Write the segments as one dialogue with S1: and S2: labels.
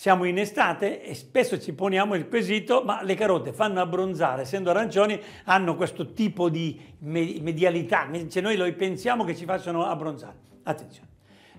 S1: Siamo in estate e spesso ci poniamo il quesito, ma le carote fanno abbronzare, essendo arancioni, hanno questo tipo di medialità, cioè noi lo pensiamo che ci facciano abbronzare. Attenzione.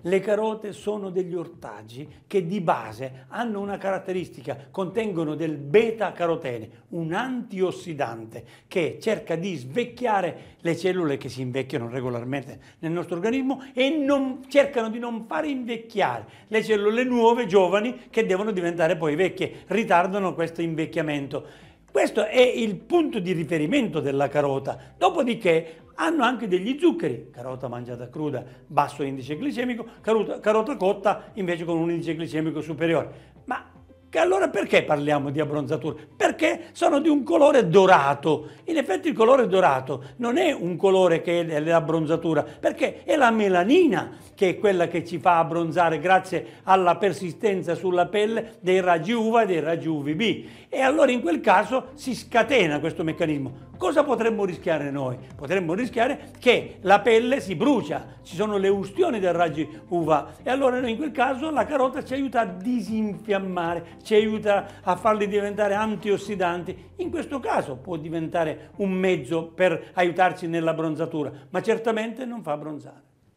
S1: Le carote sono degli ortaggi che di base hanno una caratteristica, contengono del beta-carotene, un antiossidante che cerca di svecchiare le cellule che si invecchiano regolarmente nel nostro organismo e non, cercano di non far invecchiare le cellule nuove, giovani, che devono diventare poi vecchie, ritardano questo invecchiamento. Questo è il punto di riferimento della carota. Dopodiché hanno anche degli zuccheri, carota mangiata cruda, basso indice glicemico, carota, carota cotta invece con un indice glicemico superiore. Ma che allora perché parliamo di abbronzatura? Perché sono di un colore dorato. In effetti il colore dorato non è un colore che è l'abbronzatura, perché è la melanina che è quella che ci fa abbronzare grazie alla persistenza sulla pelle dei raggi UVA e dei raggi UVB. E allora in quel caso si scatena questo meccanismo. Cosa potremmo rischiare noi? Potremmo rischiare che la pelle si brucia, ci sono le ustioni dei raggi UVA e allora in quel caso la carota ci aiuta a disinfiammare ci aiuta a farli diventare antiossidanti. In questo caso può diventare un mezzo per aiutarci nella bronzatura, ma certamente non fa bronzare.